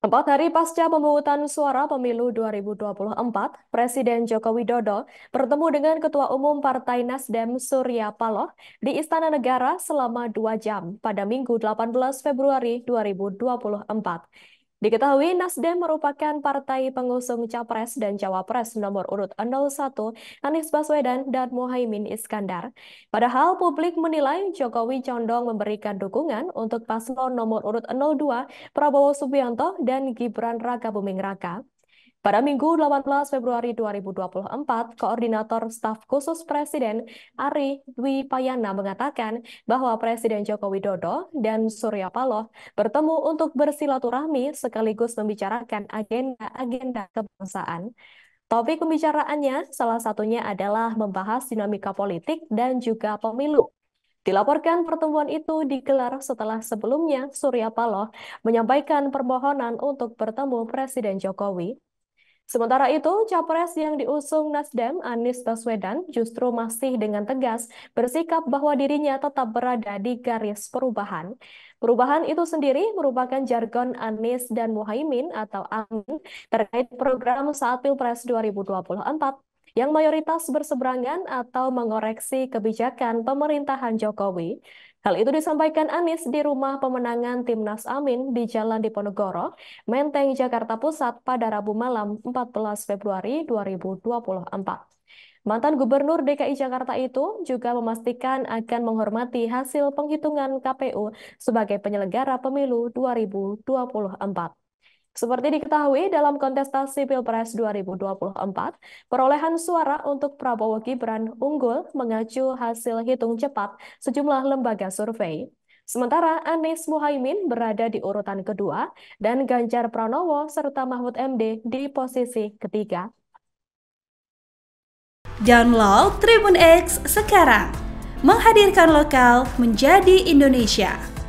Empat hari pasca pemungutan suara pemilu 2024, Presiden Joko Widodo bertemu dengan Ketua Umum Partai Nasdem Surya Paloh di Istana Negara selama dua jam pada Minggu 18 Februari 2024. Diketahui Nasdem merupakan partai pengusung Capres dan Cawapres nomor urut 01 Anies Baswedan dan Mohaimin Iskandar. Padahal publik menilai Jokowi condong memberikan dukungan untuk paslon nomor urut 02 Prabowo Subianto dan Gibran Raka Buming Raka pada Minggu 18 Februari 2024, Koordinator Staf Khusus Presiden Ari Dwi Payana mengatakan bahwa Presiden Joko Widodo dan Surya Paloh bertemu untuk bersilaturahmi sekaligus membicarakan agenda-agenda kebangsaan. Topik pembicaraannya salah satunya adalah membahas dinamika politik dan juga pemilu. Dilaporkan pertemuan itu digelar setelah sebelumnya Surya Paloh menyampaikan permohonan untuk bertemu Presiden Jokowi Sementara itu, capres yang diusung Nasdem, Anies Baswedan, justru masih dengan tegas bersikap bahwa dirinya tetap berada di garis perubahan. Perubahan itu sendiri merupakan jargon Anies dan Muhaimin atau Amin terkait program saat Pilpres 2024 yang mayoritas berseberangan atau mengoreksi kebijakan pemerintahan Jokowi. Hal itu disampaikan Anies di rumah pemenangan Timnas Amin di Jalan Diponegoro, Menteng, Jakarta Pusat pada Rabu malam 14 Februari 2024. Mantan Gubernur DKI Jakarta itu juga memastikan akan menghormati hasil penghitungan KPU sebagai penyelenggara pemilu 2024. Seperti diketahui dalam kontestasi Pilpres 2024, perolehan suara untuk Prabowo Gibran unggul mengacu hasil hitung cepat sejumlah lembaga survei. Sementara Anies Muhaimin berada di urutan kedua dan Ganjar Pranowo serta Mahfud MD di posisi ketiga. Download Tribun X sekarang. Menghadirkan lokal menjadi Indonesia.